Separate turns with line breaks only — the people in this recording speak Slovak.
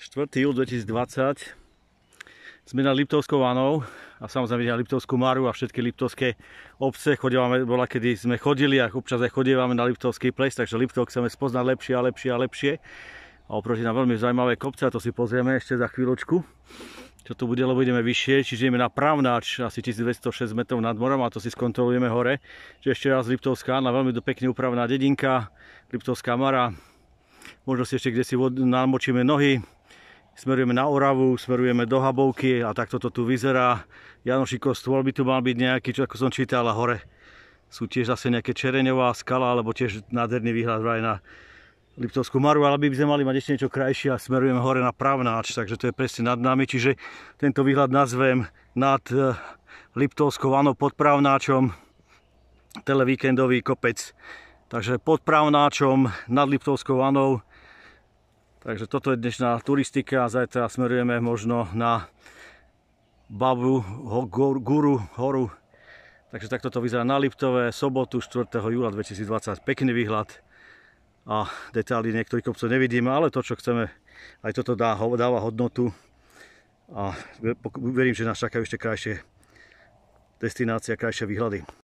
4. júl 2020 sme na Liptovskou Vanou a samozrejme na Liptovskú Maru a všetky liptovské obce. Chodívame, bola kedy sme chodili a občas aj chodievame na Liptovský ples, takže Liptov chceme spoznať lepšie a lepšie a lepšie. A oproti nám veľmi zaujímavé kopce a to si pozrieme ešte za chvíľočku. Čo tu bude, lebo ideme vyššie, čiže ideme na Pravnáč, asi 1206 metrov nad morom a to si skontrolujeme hore. Čiže ešte raz Liptovská na veľmi pekne upravená dedinka, Liptovská Mara, možno si ešte kde si namočíme nohy, Smerujeme na Oravu, smerujeme do Habovky a takto to tu vyzerá. Janošikov stôl by tu mal byť nejaký, čo ako som čítal, a hore sú tiež zase nejaké čereňová skala, alebo tiež nádherný výhľad aj na Liptovskú Maru, ale by sme mali mať ešte niečo krajšie a smerujeme hore na Pravnáč, takže to je presne nad nami, čiže tento výhľad nazvem nad eh, Liptovskou, áno, pod Pravnáčom, televíkendový kopec. Takže pod Pravnáčom, nad Liptovskou vanou, Takže toto je dnešná turistika a zajtra smerujeme možno na Babu Guru horu. Takže takto to vyzerá na Liptové, sobotu 4. júla 2020. Pekný výhľad a detaily niektorých kopcov nevidíme, ale to, čo chceme, aj toto dá, dáva hodnotu a verím, že nás čakajú ešte krajšie destinácie a krajšie výhľady.